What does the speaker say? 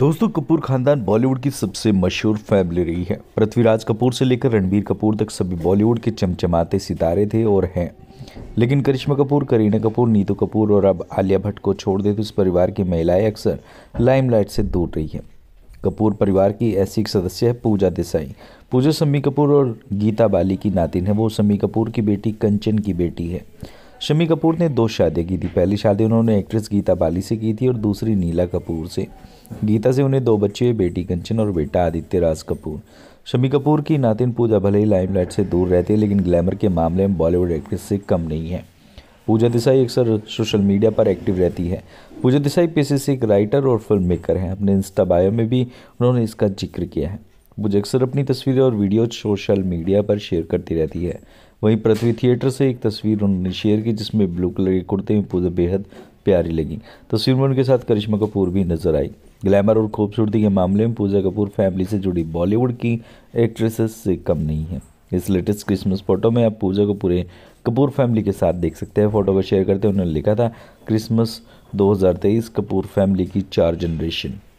दोस्तों कपूर खानदान बॉलीवुड की सबसे मशहूर फैमिली रही है पृथ्वीराज कपूर से लेकर रणबीर कपूर तक सभी बॉलीवुड के चमचमाते सितारे थे और हैं लेकिन करिश्मा कपूर करीना कपूर नीतू कपूर और अब आलिया भट्ट को छोड़ दे तो इस परिवार की महिलाएं अक्सर लाइमलाइट से दूर रही हैं कपूर परिवार की ऐसी एक सदस्य है पूजा देसाई पूजा सम्मी कपूर और गीता बाली की नातिन है वो सम्मी कपूर की बेटी कंचन की बेटी है शमी कपूर ने दो शादियाँ की थी पहली शादी उन्होंने एक्ट्रेस गीता बाली से की थी और दूसरी नीला कपूर से गीता से उन्हें दो बच्चे बेटी कंचन और बेटा आदित्य राज कपूर शमी कपूर की नातिन पूजा भले ही लाइमलाइट से दूर रहती है लेकिन ग्लैमर के मामले में बॉलीवुड एक्ट्रेस से कम नहीं है पूजा देसाई अक्सर सोशल मीडिया पर एक्टिव रहती है पूजा देसाई पेशे से एक राइटर और फिल्म मेकर हैं अपने इंस्टा बायो में भी उन्होंने इसका जिक्र किया है पूजा अक्सर अपनी तस्वीरें और वीडियो सोशल मीडिया पर शेयर करती रहती है वहीं पृथ्वी थिएटर से एक तस्वीर उन्होंने शेयर की जिसमें ब्लू कलर के कुर्ते में पूजा बेहद प्यारी लगी तस्वीर में उनके साथ करिश्मा कपूर भी नजर आई ग्लैमर और खूबसूरती के मामले में पूजा कपूर फैमिली से जुड़ी बॉलीवुड की एक्ट्रेसेस से कम नहीं है इस लेटेस्ट क्रिसमस फोटो में आप पूजा को पूरे कपूर फैमिली के साथ देख सकते हैं फोटो को शेयर करते हुए उन्होंने लिखा था क्रिसमस 2023 कपूर फैमिली की चार जनरेशन